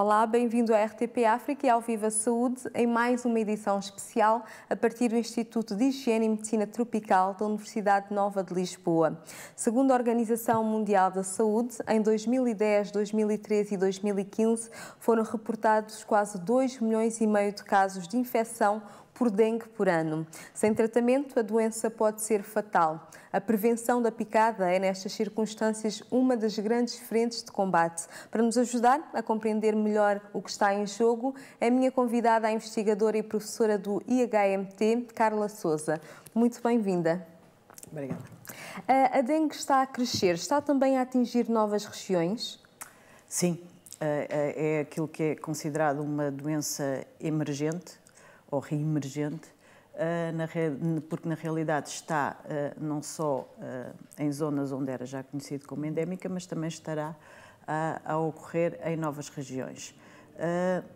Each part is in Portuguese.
Olá, bem-vindo à RTP África e ao Viva Saúde em mais uma edição especial a partir do Instituto de Higiene e Medicina Tropical da Universidade Nova de Lisboa. Segundo a Organização Mundial da Saúde, em 2010, 2013 e 2015 foram reportados quase 2 milhões e meio de casos de infecção por dengue por ano. Sem tratamento, a doença pode ser fatal. A prevenção da picada é, nestas circunstâncias, uma das grandes frentes de combate. Para nos ajudar a compreender melhor o que está em jogo, é a minha convidada, a investigadora e professora do IHMT, Carla Souza. Muito bem-vinda. Obrigada. A dengue está a crescer, está também a atingir novas regiões? Sim, eh, eh, é aquilo que é considerado uma doença emergente, ou reemergente, ah, porque na realidade está ah, não só ah, em zonas onde era já conhecido como endémica, mas também estará a, ocorrer em novas regiões.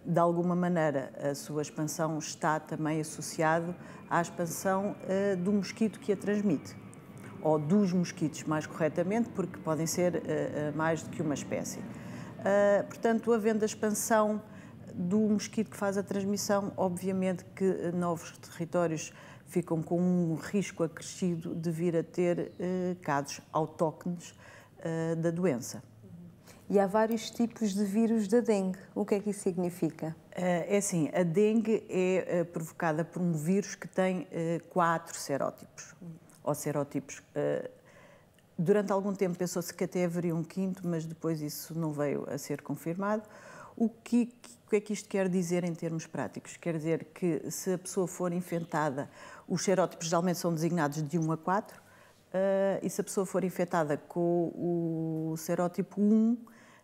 De alguma maneira, a sua expansão está também associado à expansão do mosquito que a transmite, ou dos mosquitos, mais corretamente, porque podem ser mais do que uma espécie. Portanto, havendo a expansão do mosquito que faz a transmissão, obviamente que eh, novos territórios ficam com um risco acrescido de vir a ter eh, casos autóctones eh, da doença. E há vários tipos de vírus da dengue. O que é que isso significa? Eh, é assim, a dengue é eh, provocada por um vírus que tem quatro serótipos, ou serótipos Durante algum tempo pensou-se que até haveria um quinto, mas depois isso não veio a ser confirmado. O que, que é que isto quer dizer em termos práticos? Quer dizer que se a pessoa for infectada, os serótipos geralmente são designados de 1 a 4, uh, eh, e se a pessoa for infectada com o serótipo 1,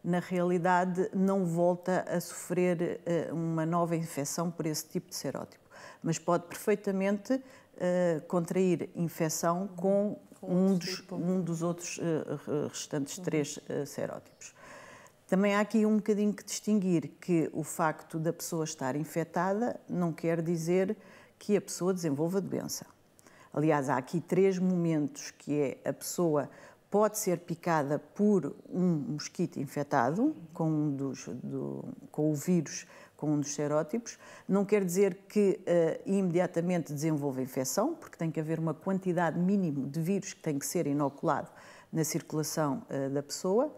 na realidade não volta a sofrer uh, uma nova infecção por esse tipo de serótipo, mas pode perfeitamente uh, contrair infecção com um dos, tipo. um dos outros restantes três serótipos. Também há aqui um bocadinho que distinguir que o facto da pessoa estar infectada não quer dizer que a pessoa desenvolva doença. Aliás, há aqui três momentos que é a pessoa pode ser picada por um mosquito infectado com, um dos, do, com o vírus, com um dos serótipos. Não quer dizer que uh, imediatamente desenvolva infecção, porque tem que haver uma quantidade mínima de vírus que tem que ser inoculado na circulação uh, da pessoa.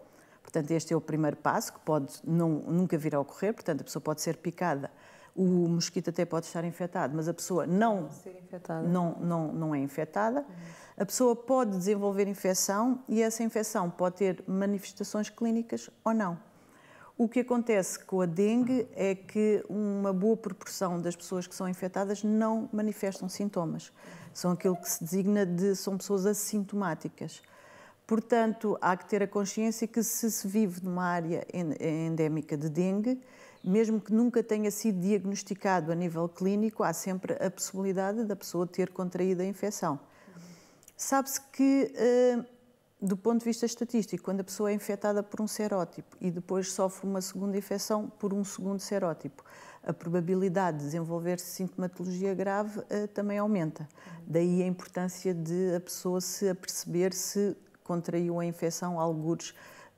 Portanto, este é o primeiro passo, que pode não, nunca vir a ocorrer, portanto, a pessoa pode ser picada. O mosquito até pode estar infectado, mas a pessoa não, não, não, não é infectada. Uhum. A pessoa pode desenvolver infecção e essa infecção pode ter manifestações clínicas ou não. O que acontece com a dengue é que uma boa proporção das pessoas que são infectadas não manifestam sintomas. São aquilo que se designa de são pessoas assintomáticas. Portanto, há que ter a consciência que se se vive numa área endémica de dengue, mesmo que nunca tenha sido diagnosticado a nível clínico, há sempre a possibilidade da pessoa ter contraído a infecção. Sabe-se que, eh, do ponto de vista estatístico, quando a pessoa é infectada por um serótipo e depois sofre uma segunda infecção por um segundo serótipo, a probabilidade de desenvolver-se sintomatologia grave eh, também aumenta. Daí a importância de a pessoa se aperceber se contraiu a infecção, algures,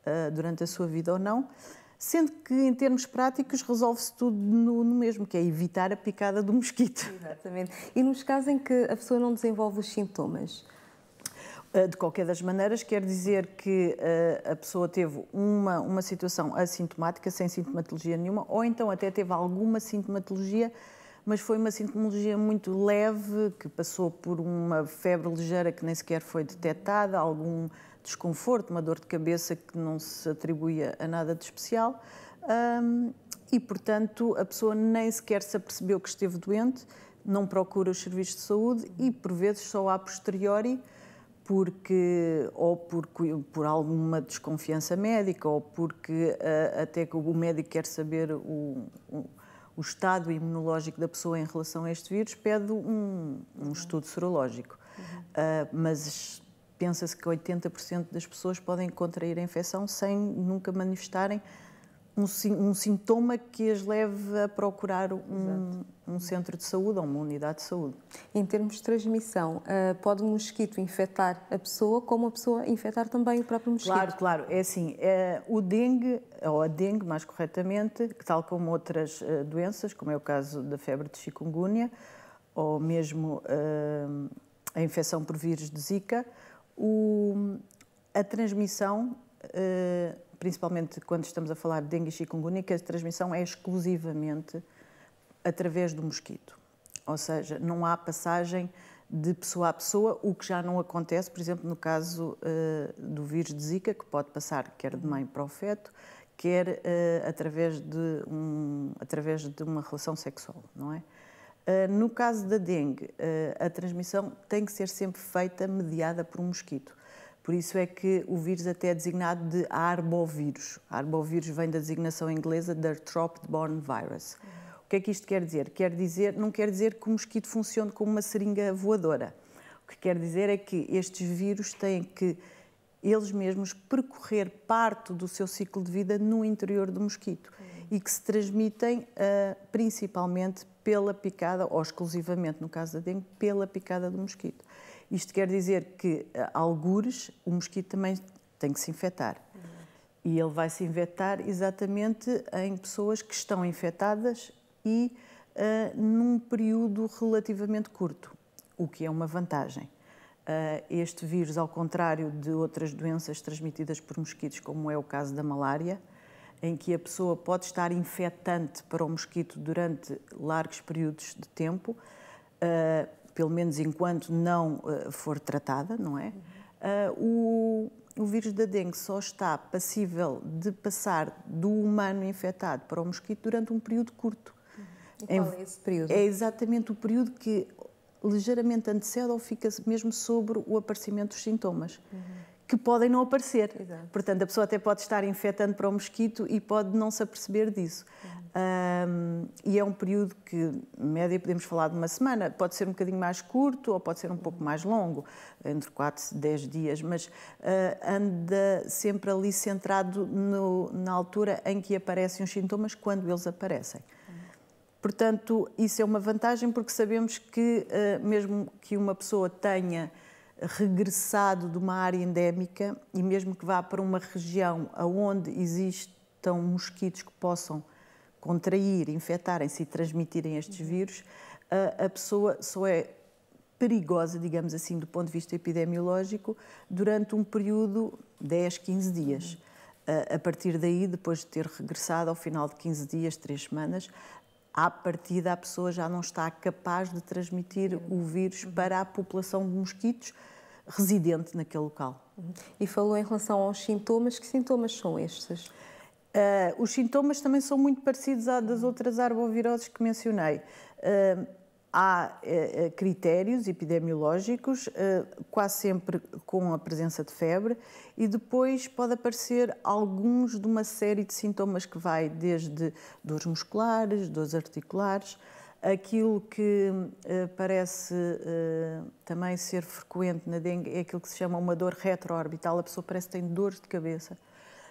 eh, durante a sua vida ou não. Sendo que, em termos práticos, resolve-se tudo no, no, mesmo, que é evitar a picada do mosquito. Exatamente. E nos casos em que a pessoa não desenvolve os sintomas? Eh, de qualquer das maneiras, quer dizer que eh, a pessoa teve uma, uma situação assintomática, sem sintomatologia nenhuma, ou então até teve alguma sintomatologia mas foi uma sintomatologia muito leve, que passou por uma febre ligeira que nem sequer foi detectada, algum desconforto, uma dor de cabeça que não se atribuía a nada de especial. Um, e, portanto, a pessoa nem sequer se apercebeu que esteve doente, não procura os serviços de saúde e, por vezes, só a posteriori, porque ou por, por alguma desconfiança médica ou porque uh, até que o médico quer saber o, o o estado imunológico da pessoa em relação a este vírus pede um, um estudo serológico. Uh, uhum. ah, mas pensa-se que 80% das pessoas podem contrair a infecção sem nunca manifestarem um, um, sintoma que as leve a procurar um, um, centro de saúde ou uma unidade de saúde. Em termos de transmissão, eh, pode um mosquito infectar a pessoa, como a pessoa infectar também o próprio mosquito? Claro, claro. É assim, eh, o dengue, ou a dengue mais corretamente, tal como outras eh, doenças, como é o caso da febre de chikungunya, ou mesmo a infecção por vírus de Zika, o, a transmissão principalmente quando estamos a falar de dengue e chikungunya, que a transmissão é exclusivamente através do mosquito. Ou seja, não há passagem de pessoa a pessoa, o que já não acontece, por exemplo, no caso uh, do vírus de Zika, que pode passar quer de mãe para o feto, quer uh, através, de um, através de uma relação sexual, não é? Uh, no caso da dengue, a transmissão tem que ser sempre feita mediada por um mosquito. Por isso é que o vírus até é designado de arbovírus. Arbovírus vem da designação inglesa de arthropod-borne virus. O que é que isto quer dizer? Quer dizer, não quer dizer que o mosquito funcione como uma seringa voadora. O que quer dizer é que estes vírus têm que eles mesmos percorrer parte do seu ciclo de vida no interior do mosquito e que se transmitem ah, principalmente pela picada, ou exclusivamente no caso da dengue, pela picada do mosquito. Isto quer dizer que, eh, algures, o mosquito também tem que se infectar. E ele vai se infectar exatamente em pessoas que estão infectadas e uh, num período relativamente curto, o que é uma vantagem. Uh, este vírus, ao contrário de outras doenças transmitidas por mosquitos, como é o caso da malária, em que a pessoa pode estar infectante para o mosquito durante largos períodos de tempo, uh, pelo menos enquanto não uh, for tratada, não é? Uh, o, o vírus da dengue só está passível de passar do humano infectado para o mosquito durante um período curto. E qual é esse período? É exatamente o período que ligeiramente antecede ou fica mesmo sobre o aparecimento dos sintomas. Uhum que podem não aparecer. Exato. Portanto, a pessoa até pode estar infectando para o mosquito e pode não se aperceber disso. Uhum. Um, e é um período que, média, podemos falar de uma semana. Pode ser um bocadinho mais curto ou pode ser um pouco uhum. mais longo, entre 4 e 10 dias, mas uh, anda sempre ali centrado no, na altura em que aparecem os sintomas, quando eles aparecem. Uhum. Portanto, isso é uma vantagem porque sabemos que, ah, mesmo que uma pessoa tenha regressado de uma área endémica e mesmo que vá para uma região aonde existam mosquitos que possam contrair, infectarem-se e transmitirem estes uhum. vírus, a, a pessoa só é perigosa, digamos assim, do ponto de vista epidemiológico, durante um período 10, 15 dias. Uhum. A partir daí, depois de ter regressado ao final de 15 dias, 3 semanas, à partida a pessoa já não está capaz de transmitir o vírus uhum. para a população de mosquitos residente naquele local. Uhum. E falou em relação aos sintomas, que sintomas são estes? Uh, os sintomas também são muito parecidos à das uhum. outras arboviroses que mencionei. Uh, há eh, eh, critérios epidemiológicos, eh, quase sempre com a presença de febre, e depois pode aparecer alguns de uma série de sintomas que vai desde dores musculares, dores articulares, aquilo que eh, parece eh, também ser frequente na dengue é aquilo que se chama uma dor retroorbital, a pessoa parece que tem dores de cabeça,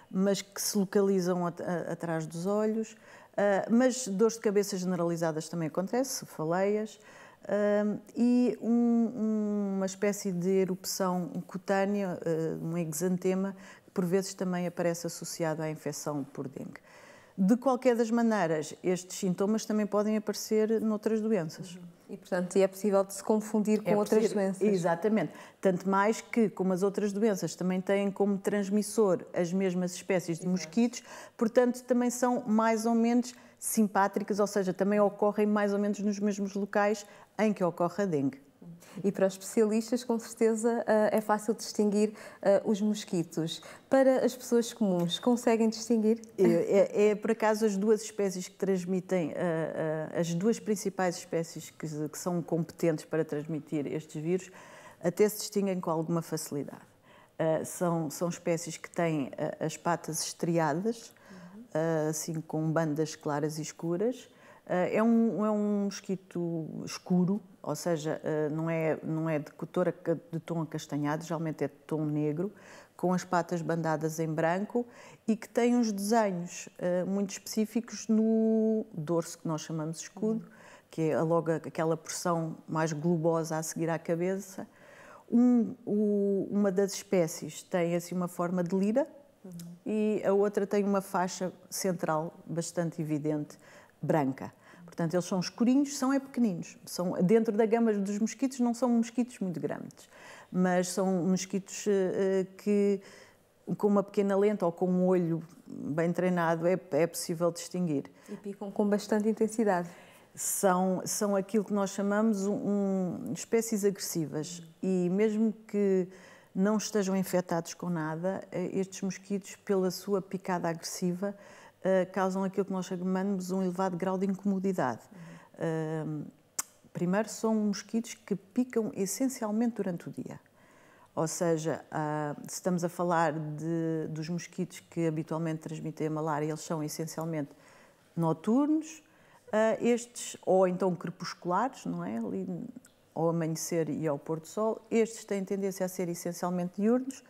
mas que se localizam at atrás dos olhos, ah, mas dores de cabeça generalizadas também acontece, faleias Uh, e um, uma espécie de erupção cutânea, uh, um exantema, que por vezes também aparece associado à infecção por dengue. De qualquer das maneiras, estes sintomas também podem aparecer noutras doenças. Uhum. E, portanto, é possível de se confundir com é outras possível, doenças. Exatamente. Tanto mais que, como as outras doenças também têm como transmissor as mesmas espécies de Exato. mosquitos, portanto, também são mais ou menos simpátricas, ou seja, também ocorrem mais ou menos nos mesmos locais em que ocorre a dengue e para os especialistas, com certeza, eh, é fácil distinguir eh, os mosquitos. Para as pessoas comuns, conseguem distinguir? É, é, é por acaso, as duas espécies que transmitem, eh, as duas principais espécies que, que são competentes para transmitir estes vírus, até se distinguem com alguma facilidade. Uh, são, são espécies que têm uh, as patas estriadas, uhum. uh, assim com bandas claras e escuras, eh, é um, é um mosquito escuro, ou seja, eh, não é, não é de, cor, de tom acastanhado, geralmente é de tom negro, com as patas bandadas em branco e que tem uns desenhos eh, muito específicos no dorso, que nós chamamos escudo, que é logo aquela porção mais globosa a seguir à cabeça. Um, o, uma das espécies tem assim uma forma de lira uhum. e a outra tem uma faixa central bastante evidente branca. Portanto, eles são escurinhos, são é pequeninos. São, dentro da gama dos mosquitos, não são mosquitos muito grandes, mas são mosquitos uh, que, com uma pequena lente ou com um olho bem treinado, é, é possível distinguir. E picam com bastante intensidade são, são aquilo que nós chamamos um, espécies agressivas e mesmo que não estejam infectados com nada, eh, estes mosquitos, pela sua picada agressiva, eh, causam aquilo que nós chamamos um elevado grau de incomodidade. Uhum. primeiro, são mosquitos que picam essencialmente durante o dia. Ou seja, uh, se estamos a falar de, dos mosquitos que habitualmente transmitem a malária, eles são essencialmente noturnos, ah, estes, ou então crepusculares, não é? Ali ao amanhecer e ao pôr do sol, estes têm tendência a ser essencialmente diurnos,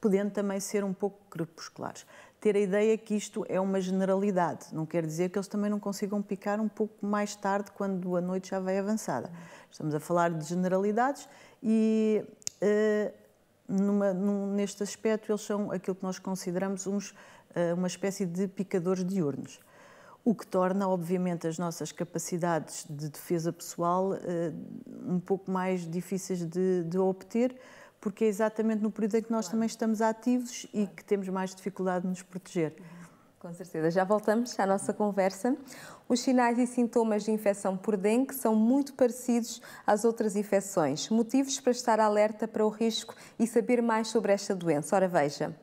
podendo também ser um pouco crepusculares ter a ideia que isto é uma generalidade. Não quer dizer que eles também não consigam picar um pouco mais tarde, quando a noite já vai avançada. Estamos a falar de generalidades e. Uh, numa, num, neste aspecto, eles são aquilo que nós consideramos uns, uh, uma espécie de picadores diurnos o que torna, obviamente, as nossas capacidades de defesa pessoal uh, um pouco mais difíceis de, de obter, porque é exatamente no período em que nós claro. também estamos ativos claro. e que temos mais dificuldade de nos proteger. Uhum. Com certeza. Já voltamos à nossa conversa. Os sinais e sintomas de infecção por dengue são muito parecidos às outras infecções. Motivos para estar alerta para o risco e saber mais sobre esta doença. Ora, veja.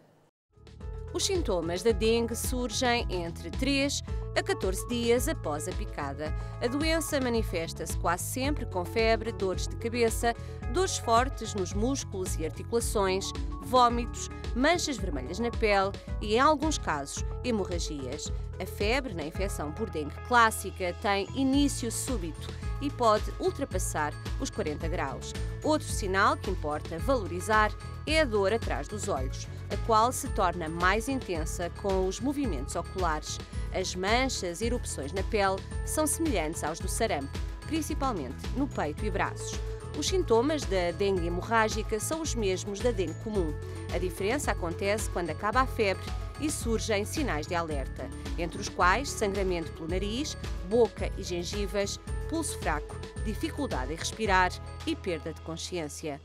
Os sintomas da dengue surgem entre 3 a 14 dias após a picada. A doença manifesta-se quase sempre com febre, dores de cabeça, dores fortes nos músculos e articulações, vômitos, manchas vermelhas na pele e, em alguns casos, hemorragias. A febre na infecção por dengue clássica tem início súbito e pode ultrapassar os 40 graus. Outro sinal que importa valorizar é a dor atrás dos olhos a qual se torna mais intensa com os movimentos oculares. As manchas e erupções na pele são semelhantes aos do sarampo, principalmente no peito e braços. Os sintomas da dengue hemorrágica são os mesmos da dengue comum. A diferença acontece quando acaba a febre e surgem sinais de alerta, entre os quais sangramento pelo nariz, boca e gengivas, pulso fraco, dificuldade em respirar e perda de consciência.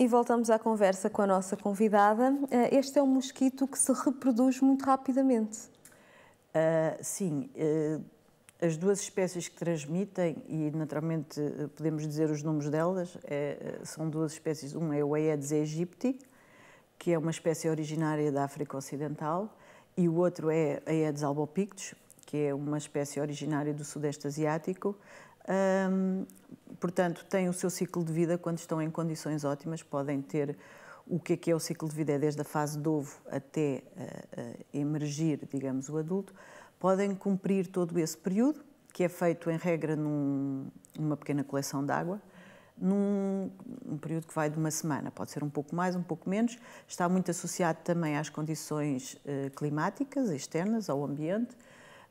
E voltamos à conversa com a nossa convidada. Eh, este é um mosquito que se reproduz muito rapidamente. Uh, sim, uh, as duas espécies que transmitem, e naturalmente podemos dizer os nomes delas, é, são duas espécies. Uma é o Aedes aegypti, que é uma espécie originária da África Ocidental, e o outro é Aedes albopictus, que é uma espécie originária do Sudeste Asiático. Um, portanto, têm o seu ciclo de vida quando estão em condições ótimas, podem ter o que é que é o ciclo de vida, é desde a fase do ovo até uh, uh, emergir, digamos, o adulto, podem cumprir todo esse período, que é feito em regra num, numa pequena coleção de água, num um período que vai de uma semana, pode ser um pouco mais, um pouco menos, está muito associado também às condições uh, climáticas externas, ao ambiente,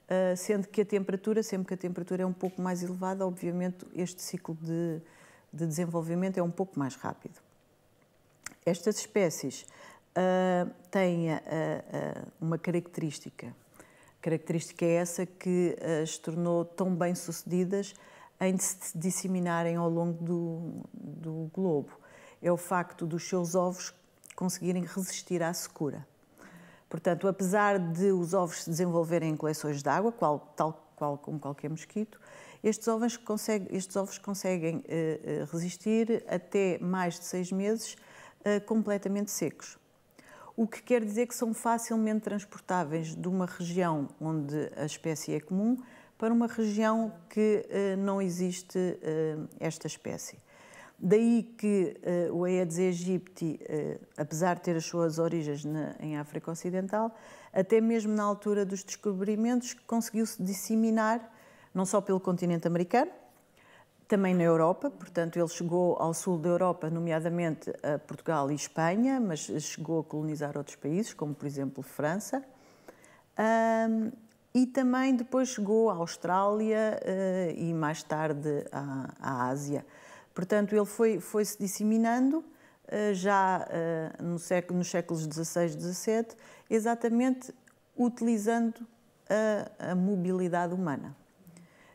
ah, sendo que a temperatura, sempre que a temperatura é um pouco mais elevada, obviamente este ciclo de, de desenvolvimento é um pouco mais rápido. Estas espécies uh, têm uh, uma característica. característica é essa que as tornou tão bem sucedidas em se disseminarem ao longo do, do globo. É o facto dos seus ovos conseguirem resistir à secura. Portanto, apesar de os ovos se desenvolverem em coleções de água, qual, tal qual como qualquer mosquito, estes ovos, estes ovos conseguem uh, resistir até mais de seis meses uh, completamente secos. O que quer dizer que são facilmente transportáveis de uma região onde a espécie é comum para uma região que uh, não existe esta espécie. Daí que uh, o Aedes aegypti, uh, apesar de ter as suas origens na, em África Ocidental, até mesmo na altura dos descobrimentos conseguiu-se disseminar não só pelo continente americano, também na Europa, portanto ele chegou ao sul da Europa, nomeadamente a Portugal e Espanha, mas chegou a colonizar outros países, como por exemplo França. Um, e também depois chegou à Austrália uh, e mais tarde à, à Ásia. Portanto, ele foi, foi se disseminando eh, já eh, no século, nos séculos XVI, XVII, exatamente utilizando a, a mobilidade humana.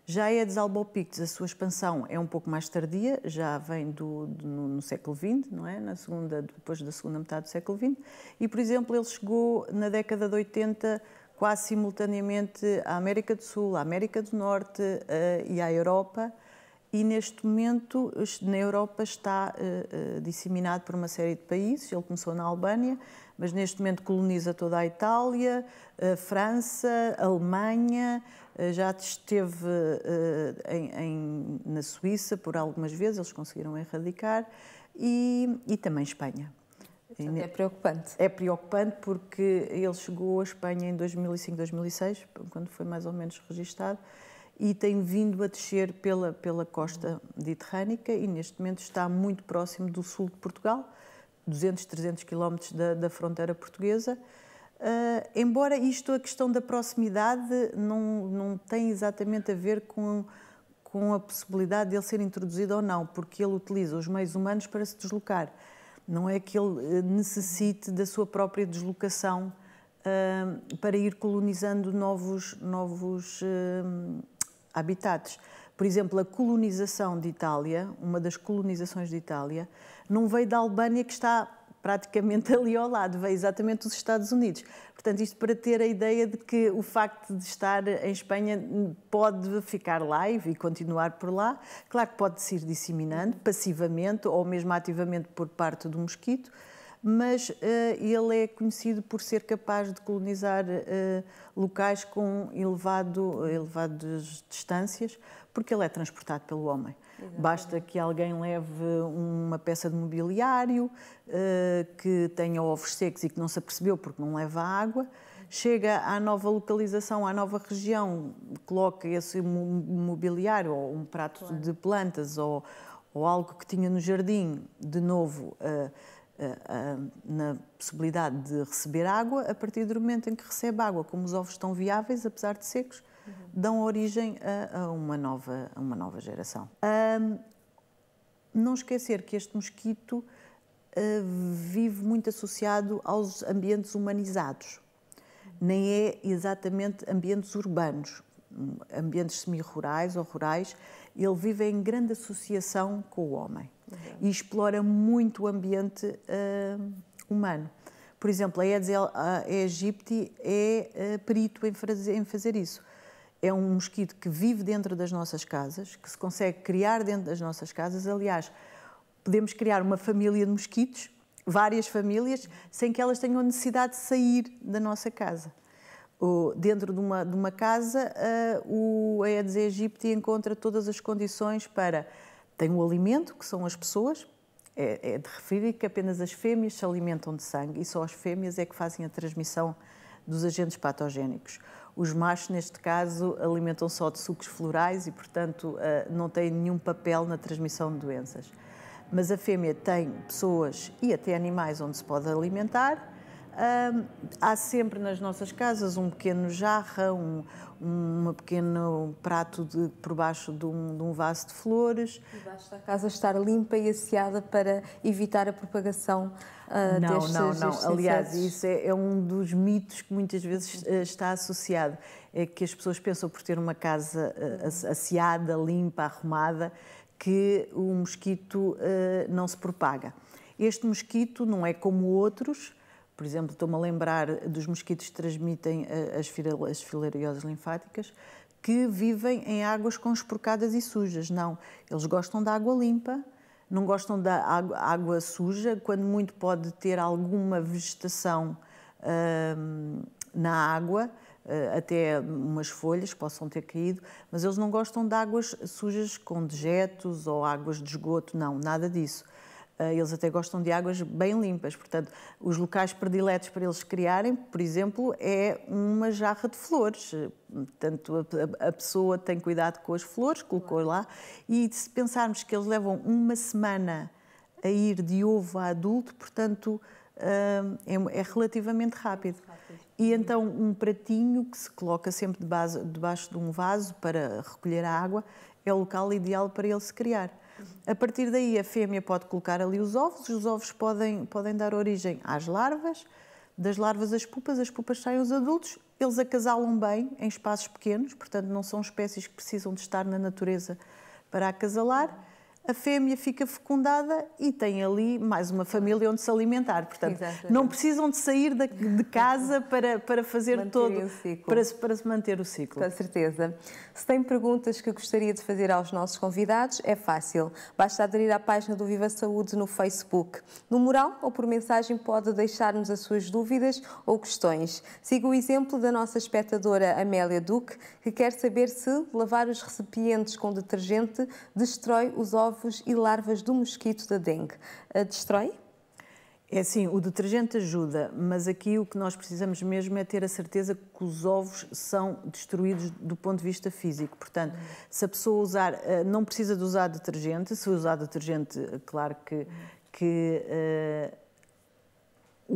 Já é de Albopictus, a sua expansão é um pouco mais tardia, já vem do, do no, no, século XX, não é? Na segunda, depois da segunda metade do século XX. E, por exemplo, ele chegou na década de 80 quase simultaneamente à América do Sul, à América do Norte uh, e à Europa, e neste momento na Europa está eh, eh, disseminado por uma série de países. Ele começou na Albânia, mas neste momento coloniza toda a Itália, a eh, França, a Alemanha, já esteve em, em, na Suíça por algumas vezes, eles conseguiram erradicar, e, e também Espanha. Portanto, é preocupante. É preocupante porque ele chegou à Espanha em 2005, 2006, quando foi mais ou menos registado, e tem vindo a descer pela, pela costa mediterrânica e neste momento está muito próximo do sul de Portugal, 200, 300 quilómetros da, da fronteira portuguesa. Uh, embora isto, a questão da proximidade, não, não tem exatamente a ver com, com a possibilidade de ele ser introduzido ou não, porque ele utiliza os meios humanos para se deslocar. Não é que ele eh, necessite da sua própria deslocação uh, para ir colonizando novos, novos uh, habitats. Por exemplo, a colonização de Itália, uma das colonizações de Itália, não veio da Albânia, que está praticamente ali ao lado, veio exatamente dos Estados Unidos. Portanto, isto para ter a ideia de que o facto de estar em Espanha pode ficar lá e continuar por lá. Claro que pode se ir disseminando passivamente ou mesmo ativamente por parte do mosquito, mas uh, ele é conhecido por ser capaz de colonizar uh, locais com elevado, elevadas distâncias, porque ele é transportado pelo homem. Exatamente. Basta que alguém leve uma peça de mobiliário, uh, que tenha ovos secos e que não se apercebeu porque não leva água, chega à nova localização, à nova região, coloca esse mobiliário ou um prato claro. de plantas ou, ou, algo que tinha no jardim, de novo. Uh, eh, eh, na possibilidade de receber água a partir do momento em que recebe água. Como os ovos estão viáveis, apesar de secos, uhum. dão origem a, a, uma, nova, a uma nova geração. Um, não esquecer que este mosquito uh, vive muito associado aos ambientes humanizados, nem é exatamente ambientes urbanos, hum, ambientes semi-rurais ou rurais, ele vive em grande associação com o homem. Uhum. E explora muito o ambiente uh, humano. Por exemplo, a Aedes aegypti é ah, perito em fazer, em fazer isso. É um mosquito que vive dentro das nossas casas, que se consegue criar dentro das nossas casas. Aliás, podemos criar uma família de mosquitos, várias famílias, sem que elas tenham necessidade de sair da nossa casa. Dentro de uma, de uma casa, ah, o Aedes aegypti encontra todas as condições para tem o alimento, que são as pessoas, é, é de referir que apenas as fêmeas se alimentam de sangue e só as fêmeas é que fazem a transmissão dos agentes patogénicos. Os machos, neste caso, alimentam só de sucos florais e, portanto, eh, não têm nenhum papel na transmissão de doenças. Mas a fêmea tem pessoas e até animais onde se pode alimentar há sempre nas nossas casas um pequeno jarra, um, um pequeno prato de, por baixo de um, de um, vaso de flores. E basta a casa estar limpa e asseada para evitar a propagação uh, não, destes Não, não, não. Aliás, isso é, é, um dos mitos que muitas vezes uh, está associado. É que as pessoas pensam por ter uma casa uh, eh, asseada, limpa, arrumada, que o mosquito uh, não se propaga. Este mosquito não é como outros por exemplo, estou-me a lembrar dos mosquitos que transmitem eh, as, fila, linfáticas, que vivem em águas com esporcadas e sujas. Não, eles gostam da água limpa, não gostam da água, água suja, quando muito pode ter alguma vegetação hum, na água, eh, até umas folhas possam ter caído, mas eles não gostam de águas sujas com dejetos ou águas de esgoto, não, nada disso. Ah, eles até gostam de águas bem limpas. Portanto, os locais prediletos para eles criarem, por exemplo, é uma jarra de flores. Portanto, a, pessoa tem cuidado com as flores, colocou lá. E se pensarmos que eles levam uma semana a ir de ovo a adulto, portanto, ah, é, é, relativamente rápido. E então um pratinho que se coloca sempre debaixo de um vaso para recolher a água é o local ideal para ele se criar. A partir daí, a fêmea pode colocar ali os ovos, os ovos podem, podem dar origem às larvas, das larvas as pupas, as pupas saem os adultos, eles acasalam bem em espaços pequenos, portanto não são espécies que precisam de estar na natureza para acasalar a fêmea fica fecundada e tem ali mais uma família onde se alimentar. Portanto, Exatamente. não precisam de sair de casa para, para fazer manter todo. Para, para se manter o ciclo. Com certeza. Se tem perguntas que gostaria de fazer aos nossos convidados, é fácil. Basta aderir à página do Viva Saúde no Facebook. No mural ou por mensagem pode deixar-nos as suas dúvidas ou questões. Siga o exemplo da nossa espectadora Amélia Duque, que quer saber se lavar os recipientes com detergente destrói os ovos ovos e larvas do mosquito da dengue. Destrói? É sim, o detergente ajuda, mas aqui o que nós precisamos mesmo é ter a certeza que os ovos são destruídos do ponto de vista físico. Portanto, se a pessoa usar, eh, não precisa de usar detergente, se usar detergente, eh, claro que, que uh,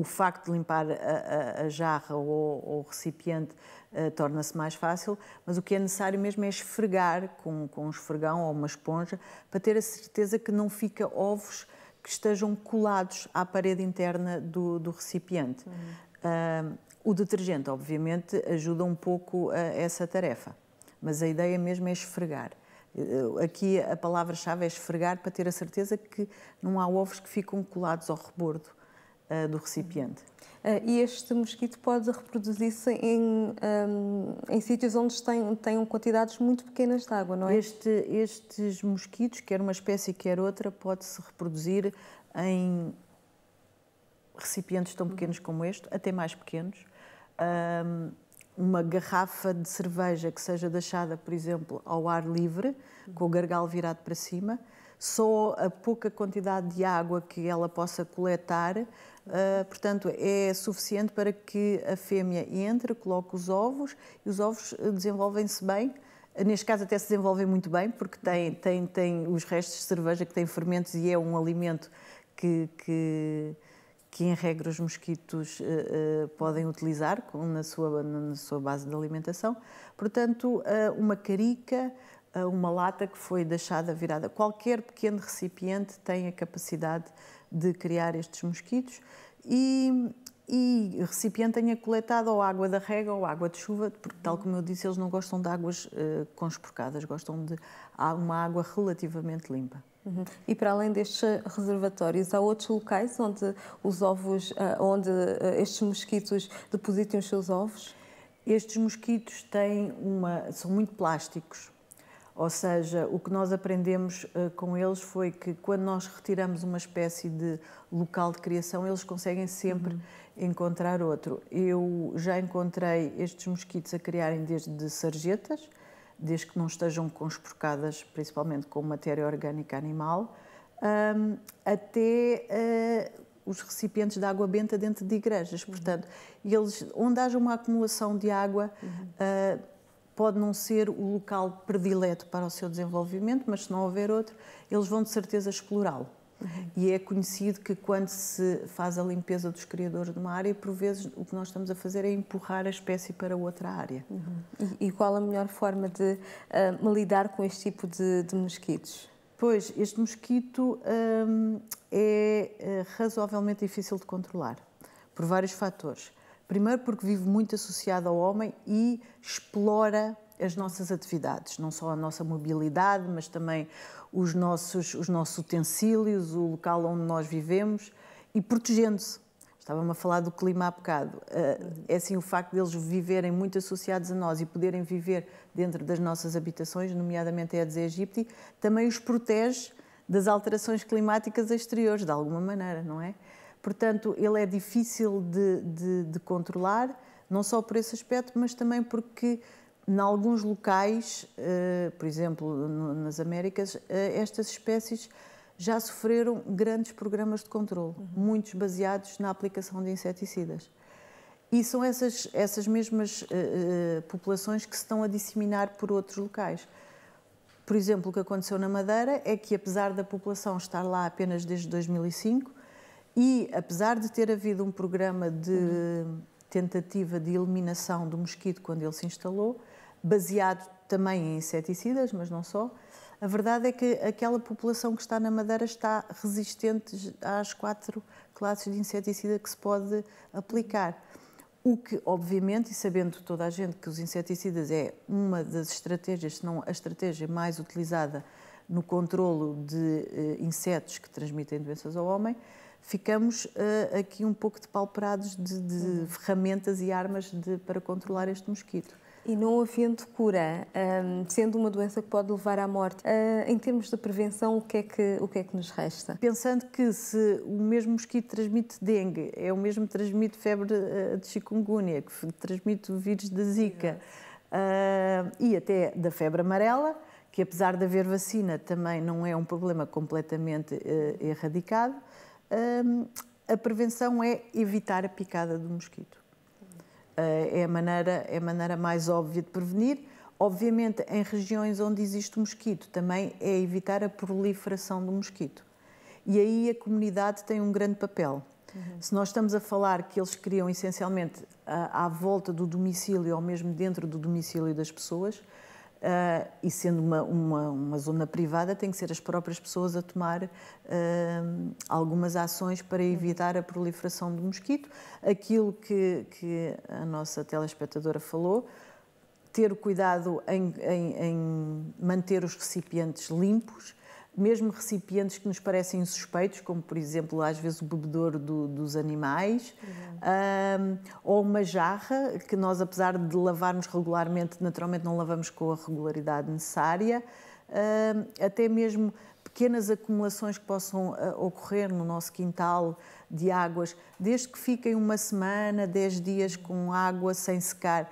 o facto de limpar a, a, a jarra ou, ou o recipiente eh, torna-se mais fácil, mas o que é necessário mesmo é esfregar com, com um esfregão ou uma esponja para ter a certeza que não fica ovos que estejam colados à parede interna do, do recipiente. Uhum. Uh, o detergente, obviamente, ajuda um pouco a eh, essa tarefa, mas a ideia mesmo é esfregar. Eh, aqui a palavra-chave é esfregar para ter a certeza que não há ovos que ficam colados ao rebordo uh, do recipiente. Uh, e este mosquito pode reproduzir-se em, um, ehm, em sítios onde tem, tenham quantidades muito pequenas de água, não é? Este, estes mosquitos, quer uma espécie, quer outra, pode-se reproduzir em recipientes tão pequenos como este, até mais pequenos. Um, ehm, uma garrafa de cerveja que seja deixada, por exemplo, ao ar livre, com o gargalo virado para cima, só a pouca quantidade de água que ela possa coletar, uh, portanto, é suficiente para que a fêmea entre, coloque os ovos e os ovos eh, desenvolvem-se bem. Neste caso, até se desenvolvem muito bem, porque tem, tem, tem os restos de cerveja que tem fermentos e é um alimento que, que que em regra os mosquitos uh, uh, podem utilizar na sua, na sua base de alimentação. Portanto, uh, uma carica, uma lata que foi deixada virada. Qualquer pequeno recipiente tem a capacidade de criar estes mosquitos e, e o recipiente tenha coletado ou água da rega ou água de chuva, porque, tal como eu disse, eles não gostam de águas uh, eh, consporcadas, gostam de uma água relativamente limpa. Uhum. E para além destes eh, reservatórios, há outros locais onde os ovos, uh, onde estes mosquitos depositam os seus ovos? Estes mosquitos têm uma, são muito plásticos, ou seja, o que nós aprendemos eh, com eles foi que quando nós retiramos uma espécie de local de criação, eles conseguem sempre uhum. encontrar outro. Eu já encontrei estes mosquitos a criarem desde sarjetas, desde que não estejam conspurcadas principalmente com matéria orgânica animal, até eh, os recipientes de água benta dentro de igrejas. Uhum. Portanto, eles, onde haja uma acumulação de água. Uhum eh, pode não ser o local predileto para o seu desenvolvimento, mas se não houver outro, eles vão de certeza explorá-lo. E é conhecido que quando se faz a limpeza dos criadores de uma área, por vezes o que nós estamos a fazer é empurrar a espécie para outra área. Uhum. E, e, qual a melhor forma de uh, lidar com este tipo de, de mosquitos? Pois, este mosquito um, é, é razoavelmente difícil de controlar, por vários fatores. Primeiro, porque vive muito associado ao homem e explora as nossas atividades, não só a nossa mobilidade, mas também os nossos, os nossos utensílios, o local onde nós vivemos e protegendo-se. Estávamos a falar do clima há bocado. Eh, é assim o facto deles viverem muito associados a nós e poderem viver dentro das nossas habitações, nomeadamente a Edis aegypti, também os protege das alterações climáticas exteriores, de alguma maneira, não é? Portanto, ele é difícil de, de, de controlar, não só por esse aspecto, mas também porque em alguns locais, eh, por exemplo, nas Américas, eh, estas espécies já sofreram grandes programas de controle, uhum. muitos baseados na aplicação de inseticidas. E são essas, essas mesmas eh, populações que se estão a disseminar por outros locais. Por exemplo, o que aconteceu na Madeira é que, apesar da população estar lá apenas desde 2005, e, apesar de ter havido um programa de uhum. tentativa de eliminação do mosquito quando ele se instalou, baseado também em inseticidas, mas não só, a verdade é que aquela população que está na Madeira está resistente às quatro classes de inseticida que se pode aplicar. O que, obviamente, e sabendo toda a gente que os inseticidas é uma das estratégias, se não a estratégia mais utilizada no controlo de eh, insetos que transmitem doenças ao homem, ficamos uh, aqui um pouco depauperados de, de uhum. ferramentas e armas de, para controlar este mosquito. E não havendo cura, sendo uma doença que pode levar à morte, ah, em termos de prevenção, o que, é que, o que é que nos resta? Pensando que se o mesmo mosquito transmite dengue, é o mesmo que transmite febre ah, de chikungunya, que transmite o vírus da zika ah, e até da febre amarela, que apesar de haver vacina também não é um problema completamente erradicado, a prevenção é evitar a picada do mosquito. Eh, é, a maneira, é a maneira mais óbvia de prevenir. Obviamente, em regiões onde existe o mosquito, também é evitar a proliferação do mosquito. E aí a comunidade tem um grande papel. Uhum. Se nós estamos a falar que eles criam essencialmente à, à volta do domicílio ou mesmo dentro do domicílio das pessoas, Uh, e sendo uma, uma, uma, zona privada, tem que ser as próprias pessoas a tomar uh, algumas ações para evitar a proliferação do mosquito. Aquilo que, que a nossa telespectadora falou, ter cuidado em, em, em manter os recipientes limpos, mesmo recipientes que nos parecem suspeitos, como por exemplo às vezes o bebedouro do, dos animais, uhum. ou uma jarra que nós, apesar de lavarmos regularmente, naturalmente não lavamos com a regularidade necessária, até mesmo pequenas acumulações que possam uh, ocorrer no nosso quintal de águas, desde que fiquem uma semana, dez dias com água sem secar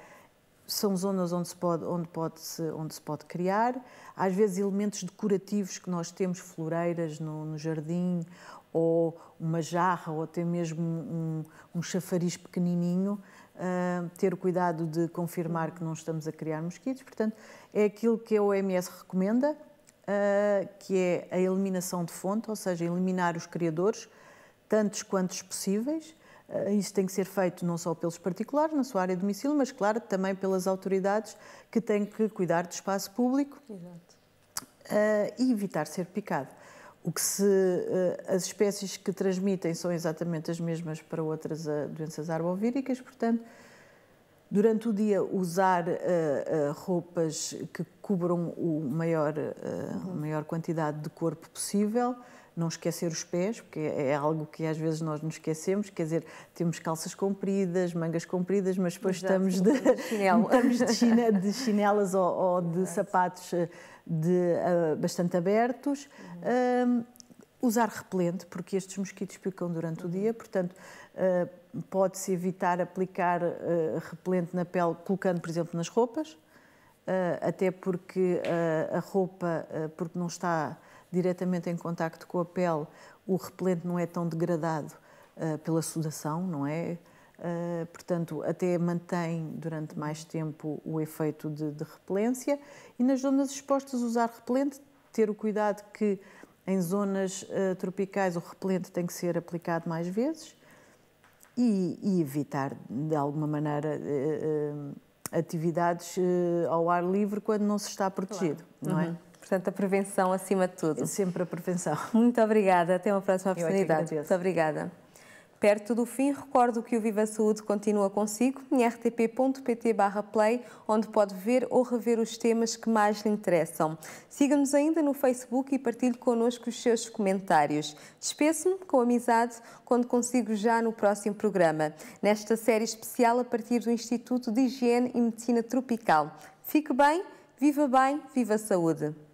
são zonas onde se pode, onde, pode -se, onde se pode criar, às vezes elementos decorativos que nós temos, floreiras no, no jardim, ou uma jarra, ou até mesmo um, um chafariz pequenininho, uh, ter o cuidado de confirmar que não estamos a criar mosquitos. Portanto, é aquilo que a OMS recomenda, uh, que é a eliminação de fonte, ou seja, eliminar os criadores, tantos quantos possíveis, eh, Isso tem que ser feito não só pelos particulares na sua área de domicílio, mas, claro, também pelas autoridades que têm que cuidar do espaço público uh, e evitar ser picado. O que se, uh, as espécies que transmitem são exatamente as mesmas para outras uh, doenças arbovíricas, portanto, durante o dia usar roupas que cubram o maior, a uhum. maior quantidade de corpo possível não esquecer os pés, porque é, é algo que às vezes nós nos esquecemos, quer dizer, temos calças compridas, mangas compridas, mas depois estamos, de, estamos de, chine, de chinelas ou, ou de Exato. sapatos eh, de, uh, bastante abertos. Uhum. Eh, usar repelente, porque estes mosquitos picam durante uhum. o dia, portanto, uh, pode-se evitar aplicar uh, repelente na pele, colocando, por exemplo, nas roupas, até porque a roupa, porque não está diretamente em contacto com a pele, o repelente não é tão degradado uh, pela sudação, não é? Uh, portanto, até mantém durante mais tempo o efeito de, de, repelência. E nas zonas expostas, usar repelente, ter o cuidado que em zonas uh, tropicais o repelente tem que ser aplicado mais vezes e, e evitar, de alguma maneira, uh, atividades ao ar livre quando não se está protegido, claro. não é? uhum. é? Portanto, a prevenção acima de tudo. É sempre a prevenção. Muito obrigada. Até uma próxima é oportunidade. Muito obrigada. Perto do fim, recordo que o Viva Saúde continua consigo em rtp.pt/play, onde pode ver ou rever os temas que mais lhe interessam. Siga-nos ainda no Facebook e partilhe connosco os seus comentários. Despeço-me com amizade quando consigo já no próximo programa, nesta série especial a partir do Instituto de Higiene e Medicina Tropical. Fique bem, viva bem, viva saúde.